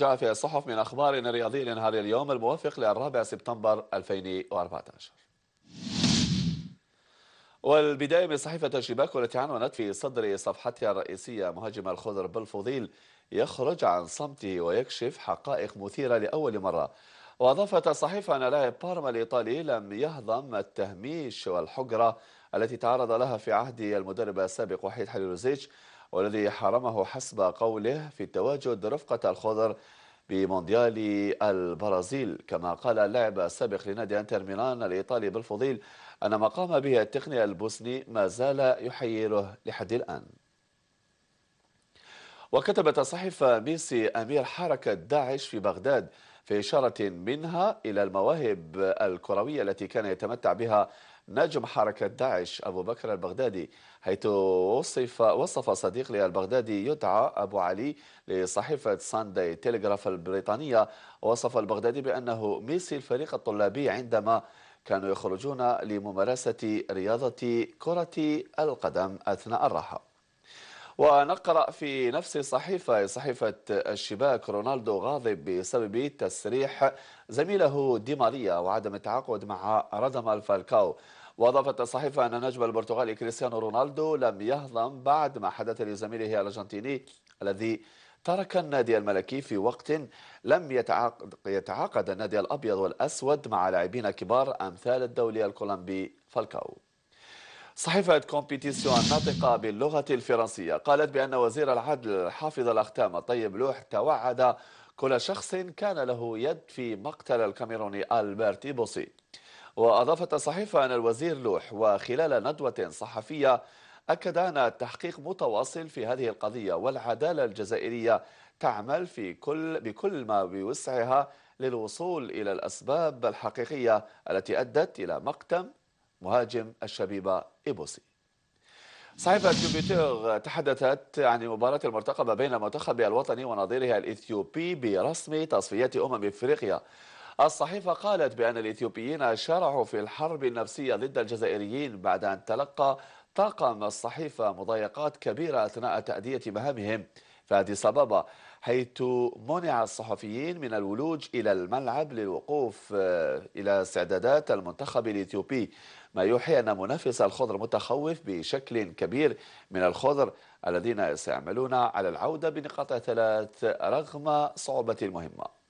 جاء في الصحف من أخبارنا الرياضية لنهار اليوم الموافق للرابع سبتمبر 2014 والبداية من صحيفة شباك والتي عنونت في صدر صفحتها الرئيسية مهاجم الخضر بالفضيل يخرج عن صمته ويكشف حقائق مثيرة لأول مرة وأضافت الصحيفة أن لاعب بارما الإيطالي لم يهضم التهميش والحجرة التي تعرض لها في عهد المدرب السابق وحيد حليلوزيتش والذي حرمه حسب قوله في التواجد رفقة الخضر بمونديال البرازيل كما قال اللاعب السابق لنادي انتر ميلان الإيطالي بالفضيل أن ما قام به التقني البوسني ما زال يحيره لحد الآن وكتبت الصحيفة ميسي أمير حركة داعش في بغداد في إشارة منها إلى المواهب الكروية التي كان يتمتع بها نجم حركة داعش أبو بكر البغدادي حيث وصف, وصف صديق البغدادي يدعى أبو علي لصحيفة ساندي تيليغراف البريطانية وصف البغدادي بأنه ميسي الفريق الطلابي عندما كانوا يخرجون لممارسة رياضة كرة القدم أثناء الراحة ونقرأ في نفس الصحيفة صحيفة الشباك رونالدو غاضب بسبب تسريح زميله دي ماريا وعدم التعاقد مع ردم فالكاو واضافت الصحيفه ان النجم البرتغالي كريستيانو رونالدو لم يهضم بعد ما حدث لزميله الارجنتيني الذي ترك النادي الملكي في وقت لم يتعاقد, يتعاقد النادي الابيض والاسود مع لاعبين كبار امثال الدولي الكولومبي فالكاو صحيفة كومبيتيسيون الناطقة باللغة الفرنسية قالت بأن وزير العدل حافظ الأختام الطيب لوح توعد كل شخص كان له يد في مقتل الكاميروني ألبرت بوسي وأضافت الصحيفة أن الوزير لوح وخلال ندوة صحفية أكد أن التحقيق متواصل في هذه القضية والعدالة الجزائرية تعمل في كل بكل ما بوسعها للوصول إلى الأسباب الحقيقية التي أدت إلى مقتل مهاجم الشبيبة إيبوسي صحيفة كمبيوتر تحدثت عن المباراة المرتقبة بين المنتخب الوطني ونظيرها الإثيوبي برسم تصفيات أمم إفريقيا الصحيفة قالت بأن الإثيوبيين شرعوا في الحرب النفسية ضد الجزائريين بعد أن تلقى طاقم الصحيفة مضايقات كبيرة أثناء تأدية مهامهم في صبابة حيث منع الصحفيين من الولوج إلى الملعب للوقوف آه، إلى استعدادات المنتخب الإثيوبي ما يوحي أن منافس الخضر متخوف بشكل كبير من الخضر الذين سيعملون على العودة بنقاط ثلاث رغم صعوبة المهمة